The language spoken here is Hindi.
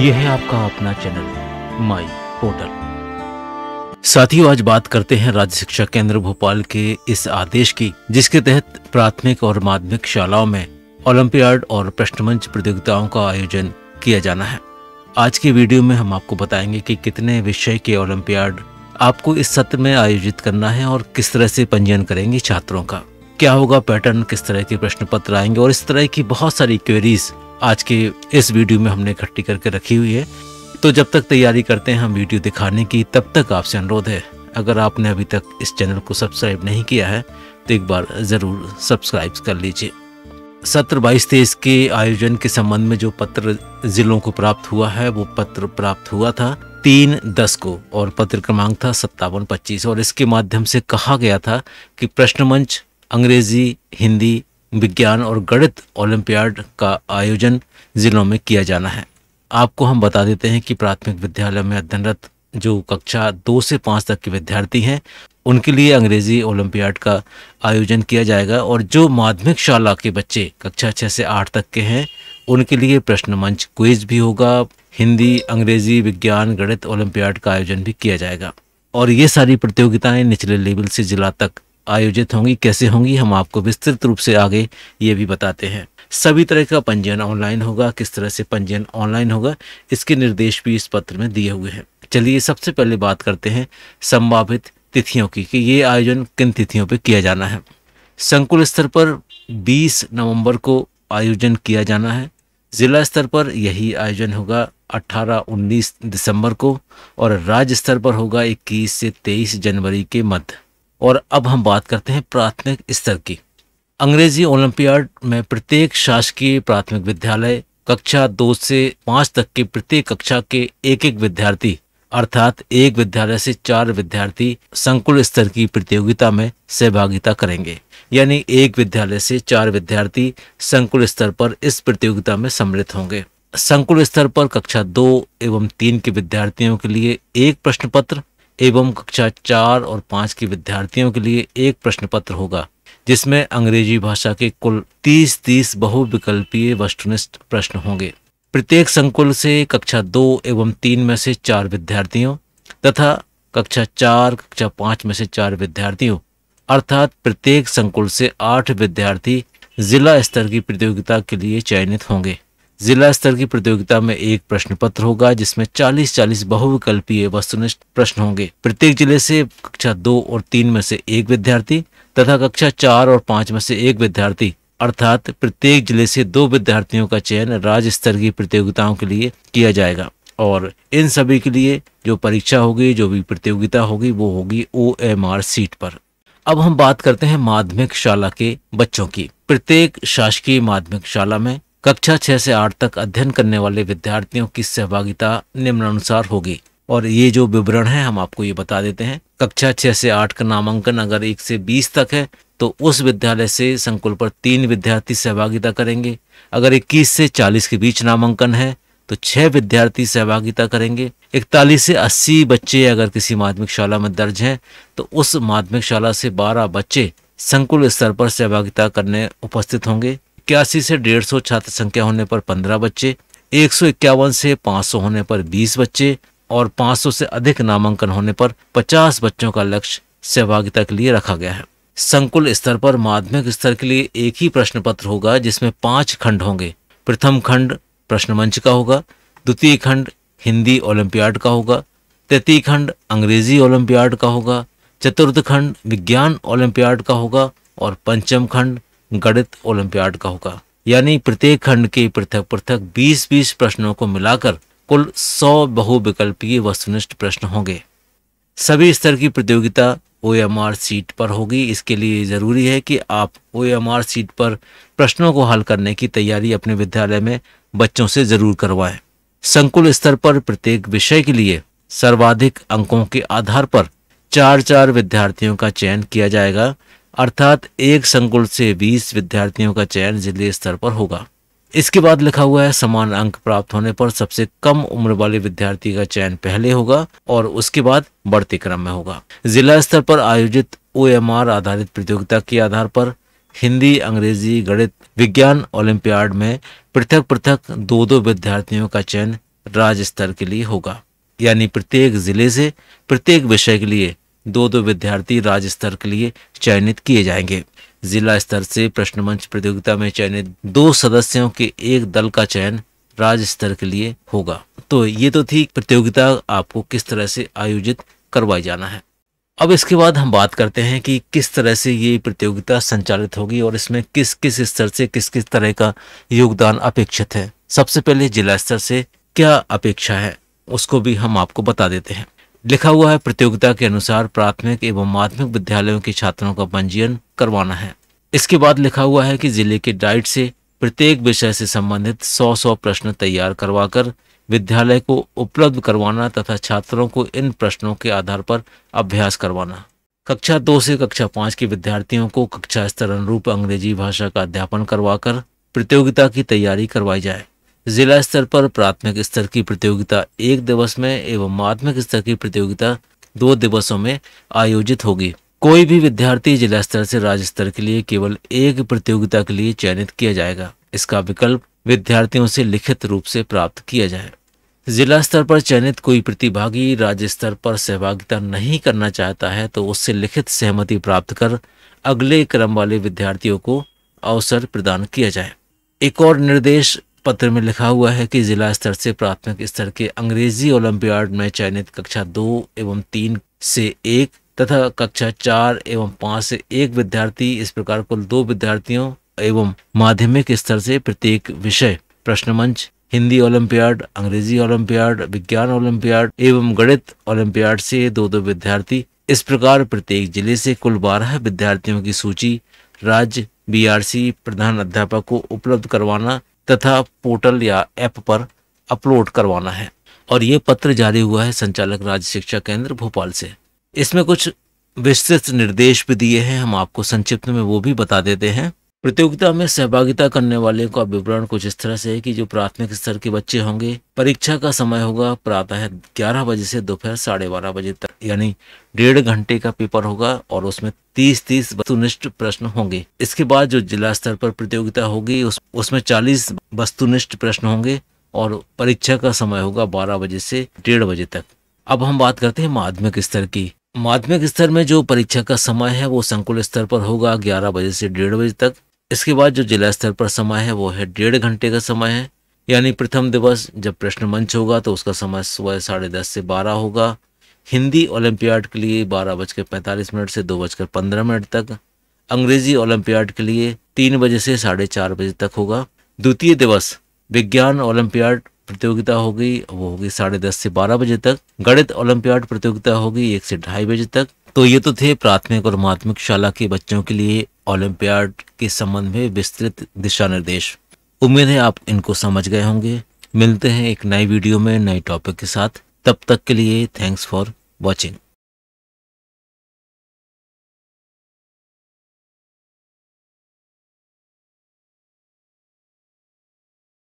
यह है आपका अपना चैनल माई पोर्टल साथियों आज बात करते हैं राज्य शिक्षा केंद्र भोपाल के इस आदेश की जिसके तहत प्राथमिक और माध्यमिक शालाओं में ओलंपियाड और प्रश्नमंच प्रतियोगिताओं का आयोजन किया जाना है आज के वीडियो में हम आपको बताएंगे कि कितने विषय के ओलंपियाड आपको इस सत्र में आयोजित करना है और किस तरह से पंजीयन करेंगे छात्रों का क्या होगा पैटर्न किस तरह के प्रश्न पत्र आएंगे और इस तरह की बहुत सारी क्वेरीज आज के इस वीडियो में हमने इकट्ठी करके रखी हुई है तो जब तक तैयारी करते हैं हम वीडियो दिखाने की तब तक आपसे अनुरोध है अगर आपने अभी तक इस चैनल को सब्सक्राइब नहीं किया है तो एक बार ज़रूर सब्सक्राइब कर लीजिए सत्र बाईस तेईस के आयोजन के संबंध में जो पत्र जिलों को प्राप्त हुआ है वो पत्र प्राप्त हुआ था तीन दस को और पत्र क्रमांक था सत्तावन पच्चीस और इसके माध्यम से कहा गया था कि प्रश्न मंच अंग्रेजी हिंदी विज्ञान और गणित ओलंपियाड का आयोजन ज़िलों में किया जाना है आपको हम बता देते हैं कि प्राथमिक विद्यालय में अध्ययनरत जो कक्षा दो से पाँच तक के विद्यार्थी हैं उनके लिए अंग्रेज़ी ओलंपियाड का आयोजन किया जाएगा और जो माध्यमिक शाला के बच्चे कक्षा छः से आठ तक के हैं उनके लिए प्रश्न मंच क्विज भी होगा हिंदी अंग्रेज़ी विज्ञान गणित ओलंपियाड का आयोजन भी किया जाएगा और ये सारी प्रतियोगिताएं निचले लेवल से ज़िला तक आयोजित होंगी कैसे होंगी हम आपको विस्तृत रूप से आगे ये भी बताते हैं सभी तरह का पंजीयन ऑनलाइन होगा किस तरह से पंजीयन ऑनलाइन होगा इसके निर्देश भी इस पत्र में दिए हुए हैं चलिए सबसे पहले बात करते हैं संभावित तिथियों की कि ये आयोजन किन तिथियों पर किया जाना है संकुल स्तर पर 20 नवंबर को आयोजन किया जाना है जिला स्तर पर यही आयोजन होगा 18-19 दिसंबर को और राज्य स्तर पर होगा 21 से 23 जनवरी के मध्य और अब हम बात करते हैं प्राथमिक स्तर की अंग्रेजी ओलंपियाड में प्रत्येक शासकीय प्राथमिक विद्यालय कक्षा दो से पाँच तक के प्रत्येक कक्षा के एक एक विद्यार्थी अर्थात एक विद्यालय से चार विद्यार्थी संकुल स्तर की प्रतियोगिता में सहभागिता करेंगे यानी एक विद्यालय से चार विद्यार्थी संकुल स्तर पर इस प्रतियोगिता में सम्मिलित होंगे संकुल स्तर पर कक्षा दो एवं तीन के विद्यार्थियों के लिए एक प्रश्न पत्र एवं कक्षा चार और पाँच के विद्यार्थियों के लिए एक प्रश्न पत्र होगा जिसमें अंग्रेजी भाषा के कुल तीस तीस बहुविकल्पीय वस्तुनिष्ठ प्रश्न होंगे प्रत्येक संकुल से कक्षा दो एवं तीन में से चार विद्यार्थियों तथा कक्षा चार कक्षा पाँच में से चार विद्यार्थियों अर्थात प्रत्येक संकुल से आठ विद्यार्थी जिला स्तर की प्रतियोगिता के लिए चयनित होंगे जिला स्तर की प्रतियोगिता में एक प्रश्न पत्र होगा जिसमें 40-40 बहुविकल्पीय वस्तुनिष्ठ प्रश्न होंगे प्रत्येक जिले से कक्षा दो और तीन में से एक विद्यार्थी तथा कक्षा चार और पांच में से एक विद्यार्थी अर्थात प्रत्येक जिले से दो विद्यार्थियों का चयन राज्य स्तर की प्रतियोगिताओं के लिए किया जाएगा और इन सभी के लिए जो परीक्षा होगी जो भी प्रतियोगिता होगी वो होगी ओ सीट पर अब हम बात करते हैं माध्यमिक शाला के बच्चों की प्रत्येक शासकीय माध्यमिक शाला में कक्षा छः से आठ तक अध्ययन करने वाले विद्यार्थियों की सहभागिता निम्नानुसार होगी और ये जो विवरण है हम आपको ये बता देते हैं कक्षा छः से आठ का नामांकन अगर एक से बीस तक है तो उस विद्यालय से संकुल पर तीन विद्यार्थी सहभागिता करेंगे अगर इक्कीस से चालीस के बीच नामांकन है तो छह विद्यार्थी सहभागिता करेंगे इकतालीस से अस्सी बच्चे अगर किसी माध्यमिक शाला में दर्ज हैं तो उस माध्यमिक शाला से बारह बच्चे संकुल स्तर पर सहभागिता करने उपस्थित होंगे इक्यासी से डेढ़ सौ छात्र संख्या होने पर पंद्रह बच्चे एक सौ इक्यावन से पाँच सौ होने पर बीस बच्चे और सौ से अधिक नामांकन होने पर पचास बच्चों का लक्ष्य सहभागिता के लिए रखा गया है संकुल स्तर पर माध्यमिक स्तर के लिए एक ही प्रश्न पत्र होगा जिसमें पांच खंड होंगे प्रथम खंड प्रश्न मंच का होगा द्वितीय खंड हिंदी ओलंपियाड का होगा तृतीय खंड अंग्रेजी ओलंपियाड का होगा चतुर्थ खंड विज्ञान ओलंपियाड का होगा और पंचम खंड गणित ओलंपियाड का होगा यानी प्रत्येक खंड के पृथक पृथक 20-20 प्रश्नों को मिलाकर कुल 100 बहुविकल्पीय वस्तुनिष्ठ प्रश्न होंगे सभी स्तर की प्रतियोगिता ओ एम आर सीट पर होगी इसके लिए ज़रूरी है कि आप ओ एम आर सीट पर प्रश्नों को हल करने की तैयारी अपने विद्यालय में बच्चों से ज़रूर करवाएं संकुल स्तर पर प्रत्येक विषय के लिए सर्वाधिक अंकों के आधार पर चार चार विद्यार्थियों का चयन किया जाएगा अर्थात एक संकुल से बीस विद्यार्थियों का चयन जिले स्तर पर होगा इसके बाद लिखा हुआ है समान अंक प्राप्त होने पर सबसे कम उम्र वाले विद्यार्थी का चयन पहले होगा और उसके बाद बढ़ते क्रम में होगा जिला स्तर पर आयोजित ओ आधारित प्रतियोगिता के आधार पर हिंदी अंग्रेजी गणित विज्ञान ओलंपियाड में पृथक पृथक दो दो विद्यार्थियों का चयन राज्य स्तर के लिए होगा यानी प्रत्येक जिले से प्रत्येक विषय के लिए दो दो विद्यार्थी राज्य स्तर के लिए चयनित किए जाएंगे जिला स्तर से प्रश्न मंच प्रतियोगिता में चयनित दो सदस्यों के एक दल का चयन राज्य स्तर के लिए होगा तो ये तो थी प्रतियोगिता आपको किस तरह से आयोजित करवाई जाना है अब इसके बाद हम बात करते हैं कि किस तरह से ये प्रतियोगिता संचालित होगी और इसमें किस किस स्तर से किस किस तरह का योगदान अपेक्षित है सबसे पहले जिला स्तर से क्या अपेक्षा है उसको भी हम आपको बता देते हैं लिखा हुआ है प्रतियोगिता के अनुसार प्राथमिक एवं माध्यमिक विद्यालयों के छात्रों का पंजीयन करवाना है इसके बाद लिखा हुआ है कि जिले के डाइट से प्रत्येक विषय से संबंधित सौ सौ प्रश्न तैयार करवाकर विद्यालय को उपलब्ध करवाना तथा छात्रों को इन प्रश्नों के आधार पर अभ्यास करवाना कक्षा दो से कक्षा पाँच के विद्यार्थियों को कक्षा स्तर अनुरूप अंग्रेजी भाषा का अध्यापन करवाकर प्रतियोगिता की तैयारी करवाई जाए जिला स्तर पर प्राथमिक स्तर की प्रतियोगिता एक दिवस में एवं माध्यमिक स्तर की प्रतियोगिता दो दिवसों में आयोजित होगी कोई भी विद्यार्थी जिला स्तर से राज्य स्तर के लिए केवल एक प्रतियोगिता के लिए चयनित किया जाएगा इसका विकल्प विद्यार्थियों से लिखित रूप से प्राप्त किया जाए जिला स्तर पर चयनित कोई प्रतिभागी राज्य स्तर पर सहभागिता नहीं करना चाहता है तो उससे लिखित सहमति प्राप्त कर अगले क्रम वाले विद्यार्थियों को अवसर प्रदान किया जाए एक और निर्देश पत्र में लिखा हुआ है कि जिला स्तर से प्राथमिक स्तर के अंग्रेजी ओलंपियाड में चयनित कक्षा दो एवं तीन से एक तथा कक्षा चार एवं पाँच से एक विद्यार्थी इस प्रकार कुल दो विद्यार्थियों एवं माध्यमिक स्तर से प्रत्येक विषय प्रश्न मंच हिंदी ओलंपियाड अंग्रेजी ओलंपियाड विज्ञान ओलंपियाड एवं गणित ओलंपियाड से दो दो विद्यार्थी इस प्रकार प्रत्येक जिले से कुल बारह विद्यार्थियों की सूची राज्य बीआरसी प्रधान अध्यापक को उपलब्ध करवाना तथा पोर्टल या ऐप पर अपलोड करवाना है और ये पत्र जारी हुआ है संचालक राज्य शिक्षा केंद्र भोपाल से इसमें कुछ विस्तृत निर्देश भी दिए हैं हम आपको संक्षिप्त में वो भी बता देते हैं प्रतियोगिता में सहभागिता करने वाले का विवरण कुछ इस तरह से है कि जो प्राथमिक स्तर के बच्चे होंगे परीक्षा का समय होगा प्रातः ग्यारह बजे से दोपहर साढ़े बारह बजे तक यानी डेढ़ घंटे का पेपर होगा और उसमें तीस तीस वस्तुनिष्ठ प्रश्न होंगे इसके बाद जो जिला स्तर पर प्रतियोगिता होगी उस, उसमें चालीस वस्तुनिष्ठ प्रश्न होंगे और परीक्षा का समय होगा बारह बजे से डेढ़ बजे तक अब हम बात करते हैं माध्यमिक स्तर की माध्यमिक स्तर में जो परीक्षा का समय है वो संकुल स्तर पर होगा ग्यारह बजे से डेढ़ बजे तक इसके बाद जो जिला स्तर पर समय है वो है डेढ़ घंटे का समय है यानी प्रथम दिवस जब प्रश्न मंच होगा तो उसका समय सुबह साढ़े दस से बारह होगा हिंदी ओलंपियाड के लिए बारह बजकर पैंतालीस मिनट से दो बजकर पंद्रह मिनट तक अंग्रेजी ओलंपियाड के लिए तीन बजे से साढ़े चार बजे तक होगा द्वितीय दिवस विज्ञान ओलंपियाड प्रतियोगिता होगी वो होगी साढ़े दस से बारह बजे तक गणित ओलंपियाड प्रतियोगिता होगी एक से ढाई बजे तक तो ये तो थे प्राथमिक और माध्यमिक शाला के बच्चों के लिए ओलंपियाड के संबंध में विस्तृत दिशा निर्देश उम्मीद है आप इनको समझ गए होंगे मिलते हैं एक नई वीडियो में नए टॉपिक के साथ तब तक के लिए थैंक्स फॉर वॉचिंग